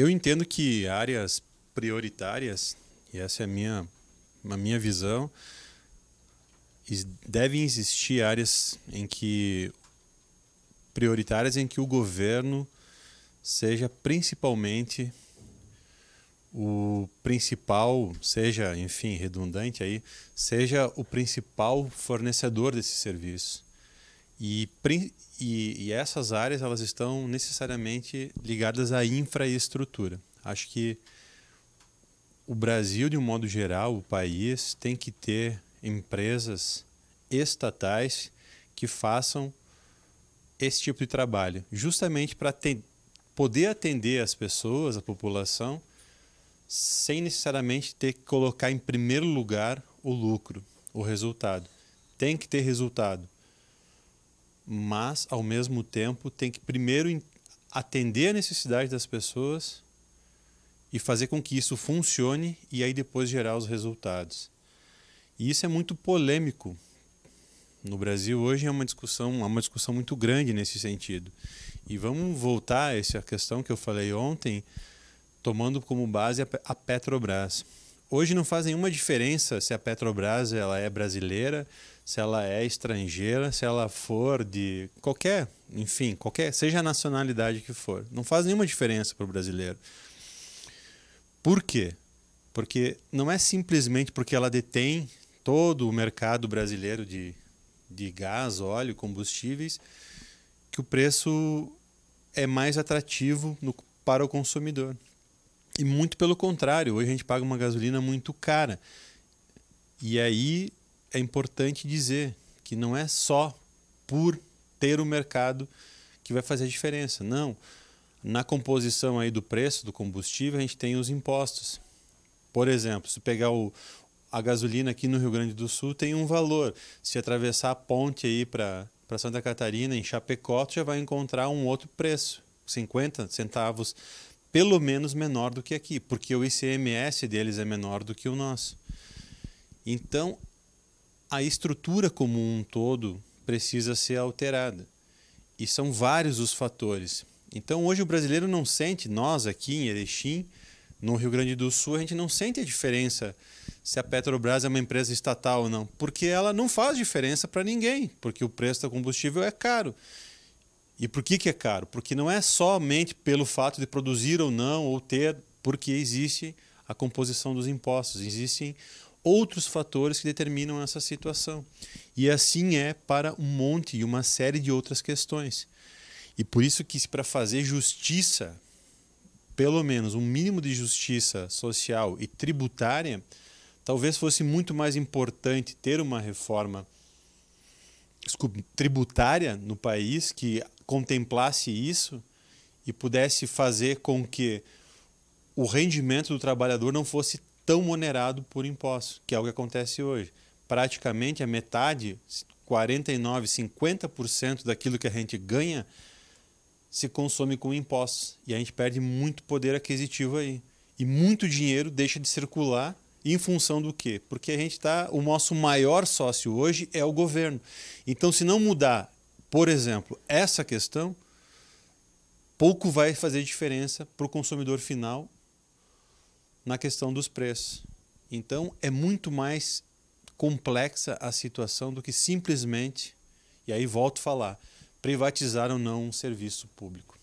Eu entendo que áreas prioritárias, e essa é a minha, a minha visão, devem existir áreas em que prioritárias em que o governo seja principalmente o principal, seja, enfim, redundante aí, seja o principal fornecedor desse serviço. E, e, e, essas áreas elas estão necessariamente ligadas à infraestrutura. Acho que o Brasil, de um modo geral, o país, tem que ter empresas estatais que façam esse tipo de trabalho, justamente para poder atender as pessoas, a população, sem necessariamente ter que colocar em primeiro lugar o lucro, o resultado. Tem que ter resultado mas ao mesmo tempo tem que primeiro atender a necessidade das pessoas e fazer com que isso funcione e aí depois gerar os resultados. E isso é muito polêmico. No Brasil hoje é uma discussão, é uma discussão muito grande nesse sentido. E vamos voltar a essa questão que eu falei ontem, tomando como base a Petrobras hoje não faz nenhuma diferença se a Petrobras ela é brasileira, se ela é estrangeira, se ela for de qualquer, enfim, qualquer, seja a nacionalidade que for. Não faz nenhuma diferença para o brasileiro. Por quê? Porque não é simplesmente porque ela detém todo o mercado brasileiro de, de gás, óleo, combustíveis, que o preço é mais atrativo no, para o consumidor. E muito pelo contrário, hoje a gente paga uma gasolina muito cara. E aí é importante dizer que não é só por ter o mercado que vai fazer a diferença. Não. Na composição aí do preço do combustível, a gente tem os impostos. Por exemplo, se pegar o, a gasolina aqui no Rio Grande do Sul tem um valor. Se atravessar a ponte aí para Santa Catarina, em Chapecó, já vai encontrar um outro preço, 50 centavos pelo menos menor do que aqui, porque o ICMS deles é menor do que o nosso. Então, a estrutura como um todo precisa ser alterada. E são vários os fatores. Então, hoje o brasileiro não sente, nós aqui em Erechim, no Rio Grande do Sul, a gente não sente a diferença se a Petrobras é uma empresa estatal ou não, porque ela não faz diferença para ninguém, porque o preço do combustível é caro. E por que, que é caro? Porque não é somente pelo fato de produzir ou não, ou ter, porque existe a composição dos impostos, existem outros fatores que determinam essa situação. E assim é para um monte e uma série de outras questões. E por isso que para fazer justiça, pelo menos um mínimo de justiça social e tributária, talvez fosse muito mais importante ter uma reforma tributária no país que contemplasse isso e pudesse fazer com que o rendimento do trabalhador não fosse tão onerado por impostos, que é o que acontece hoje. Praticamente a metade, 49, 50% daquilo que a gente ganha se consome com impostos e a gente perde muito poder aquisitivo aí. E muito dinheiro deixa de circular em função do quê? Porque a gente está. O nosso maior sócio hoje é o governo. Então, se não mudar por exemplo, essa questão pouco vai fazer diferença para o consumidor final na questão dos preços. Então, é muito mais complexa a situação do que simplesmente, e aí volto a falar, privatizar ou não um serviço público.